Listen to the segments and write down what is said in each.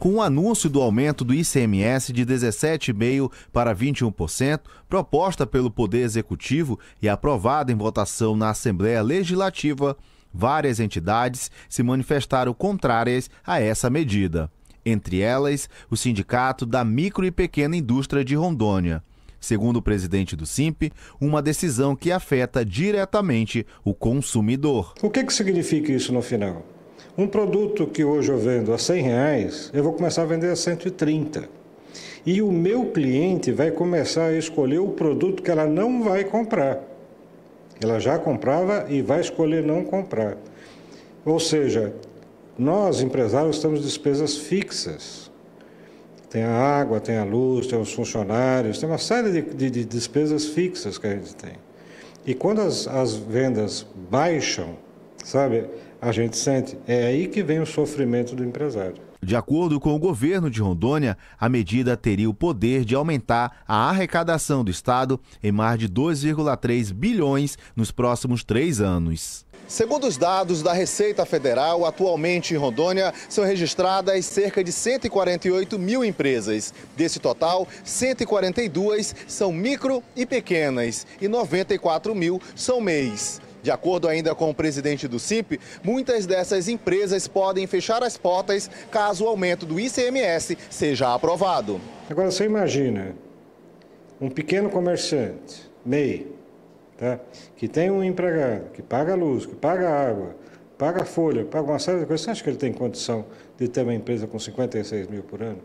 com o anúncio do aumento do ICMS de 17,5% para 21%, proposta pelo Poder Executivo e aprovada em votação na Assembleia Legislativa, várias entidades se manifestaram contrárias a essa medida. Entre elas, o Sindicato da Micro e Pequena Indústria de Rondônia. Segundo o presidente do SIMP, uma decisão que afeta diretamente o consumidor. O que, que significa isso no final? Um produto que hoje eu vendo a 100 reais, eu vou começar a vender a 130. E o meu cliente vai começar a escolher o produto que ela não vai comprar. Ela já comprava e vai escolher não comprar. Ou seja, nós empresários temos despesas fixas. Tem a água, tem a luz, tem os funcionários, tem uma série de, de, de despesas fixas que a gente tem. E quando as, as vendas baixam, Sabe? A gente sente. É aí que vem o sofrimento do empresário. De acordo com o governo de Rondônia, a medida teria o poder de aumentar a arrecadação do Estado em mais de 2,3 bilhões nos próximos três anos. Segundo os dados da Receita Federal, atualmente em Rondônia são registradas cerca de 148 mil empresas. Desse total, 142 são micro e pequenas e 94 mil são MEIs. De acordo ainda com o presidente do CIP, muitas dessas empresas podem fechar as portas caso o aumento do ICMS seja aprovado. Agora você imagina um pequeno comerciante, MEI, tá? que tem um empregado, que paga luz, que paga água, paga folha, paga uma série de coisas, você acha que ele tem condição de ter uma empresa com 56 mil por ano?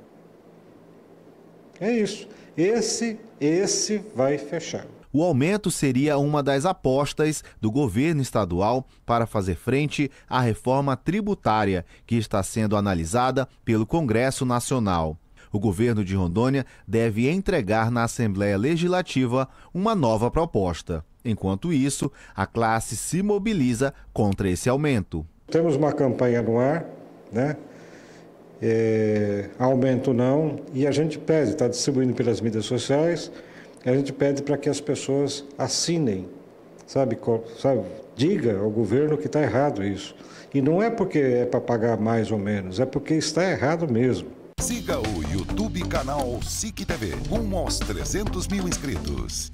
É isso. Esse, esse vai fechar. O aumento seria uma das apostas do governo estadual para fazer frente à reforma tributária que está sendo analisada pelo Congresso Nacional. O governo de Rondônia deve entregar na Assembleia Legislativa uma nova proposta. Enquanto isso, a classe se mobiliza contra esse aumento. Temos uma campanha no ar, né? É, aumento não, e a gente pede, está distribuindo pelas mídias sociais a gente pede para que as pessoas assinem, sabe, sabe diga ao governo que está errado isso. E não é porque é para pagar mais ou menos, é porque está errado mesmo. Siga o YouTube canal SIC TV, rumo aos 300 mil inscritos.